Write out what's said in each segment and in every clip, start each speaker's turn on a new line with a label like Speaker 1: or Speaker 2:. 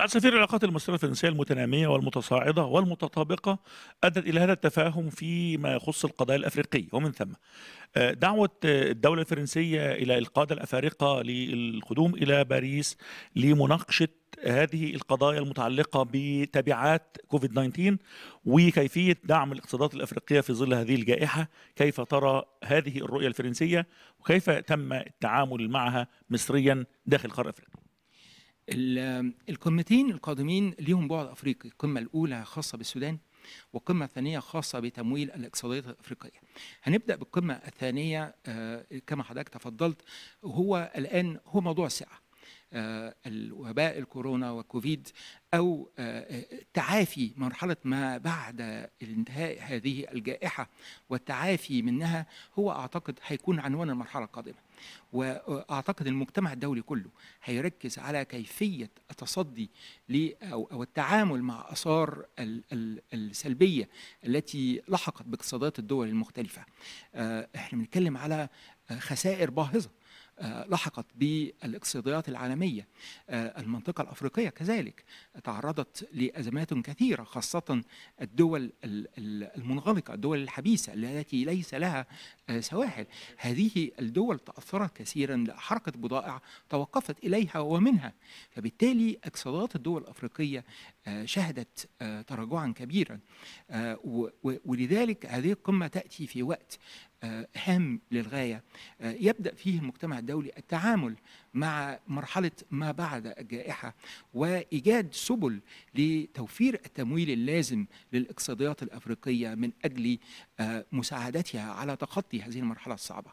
Speaker 1: على سفير العلاقات المصرية الفرنسية المتنامية والمتصاعدة والمتطابقة أدت إلى هذا التفاهم فيما يخص القضايا الأفريقية ومن ثم آه، دعوة آه، الدولة الفرنسية إلى القادة الأفارقة للقدوم إلى باريس لمناقشة هذه القضايا المتعلقة بتبعات كوفيد 19 وكيفية دعم الاقتصادات الأفريقية في ظل هذه الجائحة كيف ترى هذه الرؤية الفرنسية وكيف تم
Speaker 2: التعامل معها
Speaker 1: مصريا داخل قارة أفريقيا
Speaker 2: القمتين القادمين ليهم بعد افريقي القمه الاولى خاصه بالسودان والقمه الثانيه خاصه بتمويل الاقتصاديات الافريقيه هنبدا بالقمه الثانيه آه، كما حضرتك تفضلت هو الان هو موضوع الساعه آه، الوباء الكورونا وكوفيد او آه، تعافي مرحله ما بعد انتهاء هذه الجائحه والتعافي منها هو اعتقد هيكون عنوان المرحله القادمه واعتقد المجتمع الدولي كله هيركز على كيفيه التصدي او التعامل مع اثار السلبيه التي لحقت باقتصادات الدول المختلفه. آه، احنا بنتكلم على آه، خسائر باهظه آه، لحقت بالاقتصاديات العالمية آه، المنطقة الأفريقية كذلك تعرضت لأزمات كثيرة خاصة الدول المنغلقة الدول الحبيسة التي ليس لها آه، سواحل هذه الدول تأثرت كثيرا لحركة بضائع توقفت إليها ومنها فبالتالي اقتصادات الدول الأفريقية شهدت تراجعا كبيرا ولذلك هذه القمة تأتي في وقت آه، هام للغاية آه، يبدأ فيه المجتمع الدولي التعامل مع مرحلة ما بعد الجائحة وإيجاد سبل لتوفير التمويل اللازم للاقتصاديات الأفريقية من أجل آه، مساعدتها على تخطي هذه المرحلة الصعبة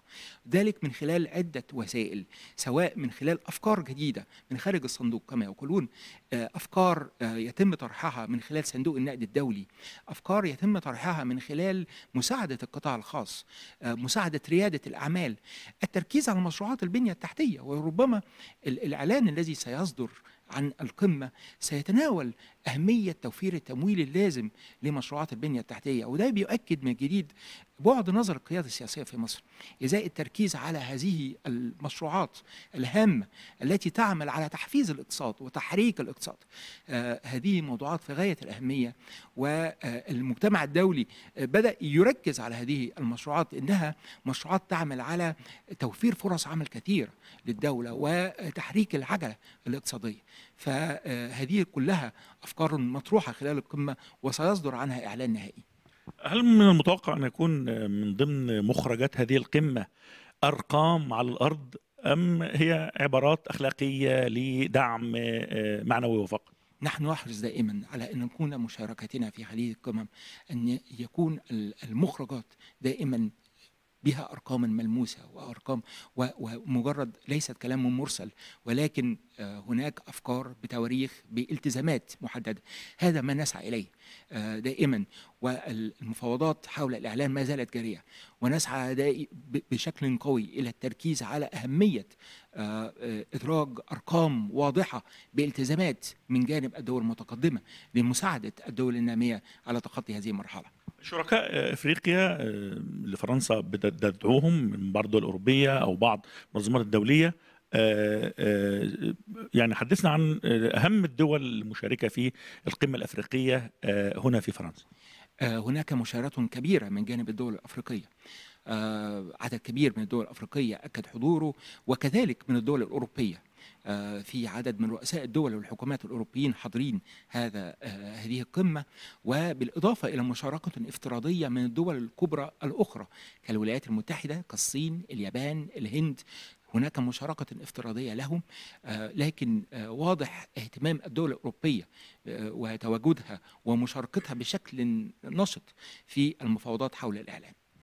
Speaker 2: ذلك من خلال عدة وسائل سواء من خلال أفكار جديدة من خارج الصندوق كما يقولون أفكار يتم طرحها من خلال صندوق النقد الدولي أفكار يتم طرحها من خلال مساعدة القطاع الخاص آه، مساعدة ريادة الأعمال التركيز على مشروعات البنية التحتية وربما الإعلان الذي سيصدر عن القمة سيتناول أهمية توفير التمويل اللازم لمشروعات البنية التحتية وده بيؤكد من جديد بعد نظر القيادة السياسية في مصر إزاء التركيز على هذه المشروعات الهامة التي تعمل على تحفيز الاقتصاد وتحريك الاقتصاد آه هذه موضوعات في غاية الأهمية والمجتمع الدولي بدأ يركز على هذه المشروعات إنها مشروعات تعمل على توفير فرص عمل كثير للدولة وتحريك العجلة الاقتصادية فهذه كلها أفكار مطروحة خلال القمة وسيصدر عنها إعلان نهائي هل
Speaker 1: من المتوقع أن يكون من ضمن مخرجات هذه القمة أرقام على الأرض أم هي عبارات أخلاقية لدعم معنوي وفقط؟
Speaker 2: نحن نحرص دائما على ان نكون مشاركتنا في هذه القمم ان يكون المخرجات دائما بها أرقاما ملموسة وأرقام ومجرد ليست كلام مرسل ولكن آه، هناك أفكار بتواريخ بالتزامات محددة هذا ما نسعى إليه آه، دائما والمفاوضات حول الإعلان ما زالت جارية ونسعى بشكل قوي إلى التركيز على أهمية آه، إدراج أرقام واضحة بالتزامات من جانب الدول المتقدمة لمساعدة الدول النامية على تخطي هذه المرحلة شركاء
Speaker 1: افريقيا آه، اللي فرنسا بتدعوهم الدول الاوروبيه او بعض المنظمات الدوليه آه، آه، يعني حدثنا عن اهم الدول
Speaker 2: المشاركه في القمه الافريقيه هنا في فرنسا. هناك مشاركه كبيره من جانب الدول الافريقيه. عدد كبير من الدول الافريقيه اكد حضوره وكذلك من الدول الاوروبيه. آه، في عدد من رؤساء الدول والحكومات الأوروبيين حاضرين هذا آه، هذه القمة وبالإضافة إلى مشاركة افتراضية من الدول الكبرى الأخرى كالولايات المتحدة كالصين اليابان الهند هناك مشاركة افتراضية لهم آه، لكن واضح اهتمام الدول الأوروبية وتواجدها ومشاركتها بشكل نشط في المفاوضات حول الإعلام